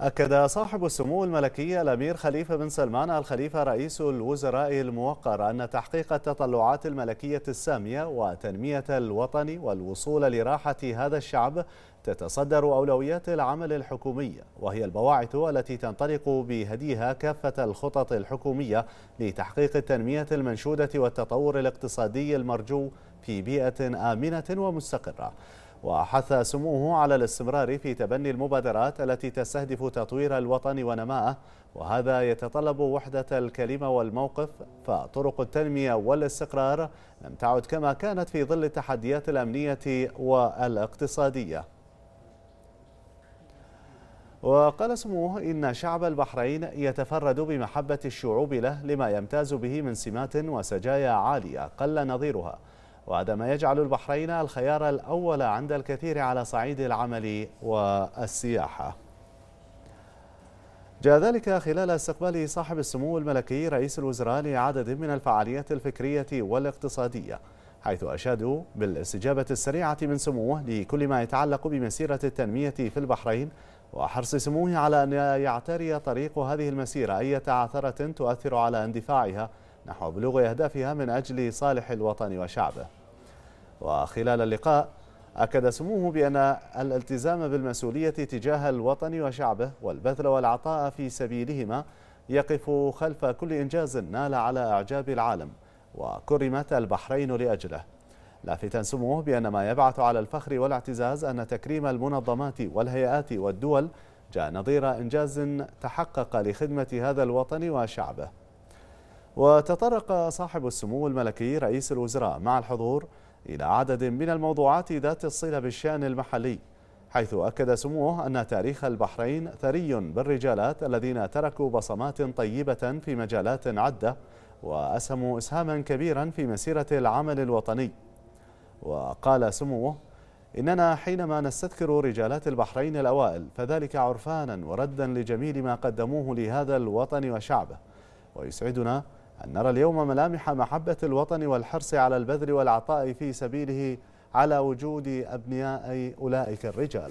أكد صاحب السمو الملكي الأمير خليفة بن سلمان الخليفة رئيس الوزراء الموقر أن تحقيق التطلعات الملكية السامية وتنمية الوطن والوصول لراحة هذا الشعب تتصدر أولويات العمل الحكومي وهي البواعث التي تنطلق بهديها كافة الخطط الحكومية لتحقيق التنمية المنشودة والتطور الاقتصادي المرجو في بيئة آمنة ومستقرة وحث سموه على الاستمرار في تبني المبادرات التي تستهدف تطوير الوطن ونماءه وهذا يتطلب وحدة الكلمة والموقف فطرق التنمية والاستقرار لم تعد كما كانت في ظل التحديات الأمنية والاقتصادية وقال سموه إن شعب البحرين يتفرد بمحبة الشعوب له لما يمتاز به من سمات وسجايا عالية قل نظيرها وهذا ما يجعل البحرين الخيار الأول عند الكثير على صعيد العمل والسياحة جاء ذلك خلال استقبال صاحب السمو الملكي رئيس الوزراء لعدد من الفعاليات الفكرية والاقتصادية حيث أشادوا بالاستجابة السريعة من سموه لكل ما يتعلق بمسيرة التنمية في البحرين وحرص سموه على أن يعتري طريق هذه المسيرة أي تعثرة تؤثر على اندفاعها نحو بلوغ أهدافها من أجل صالح الوطن وشعبه وخلال اللقاء أكد سموه بأن الالتزام بالمسؤولية تجاه الوطن وشعبه والبذل والعطاء في سبيلهما يقف خلف كل إنجاز نال على إعجاب العالم وكرمت البحرين لأجله لافتا سموه بأن ما يبعث على الفخر والاعتزاز أن تكريم المنظمات والهيئات والدول جاء نظير إنجاز تحقق لخدمة هذا الوطن وشعبه وتطرق صاحب السمو الملكي رئيس الوزراء مع الحضور إلى عدد من الموضوعات ذات الصلة بالشأن المحلي حيث أكد سموه أن تاريخ البحرين ثري بالرجالات الذين تركوا بصمات طيبة في مجالات عدة وأسهموا إسهاما كبيرا في مسيرة العمل الوطني وقال سموه إننا حينما نستذكر رجالات البحرين الأوائل فذلك عرفانا وردا لجميل ما قدموه لهذا الوطن وشعبه ويسعدنا أن نرى اليوم ملامح محبة الوطن والحرص على البذل والعطاء في سبيله على وجود أبناء أولئك الرجال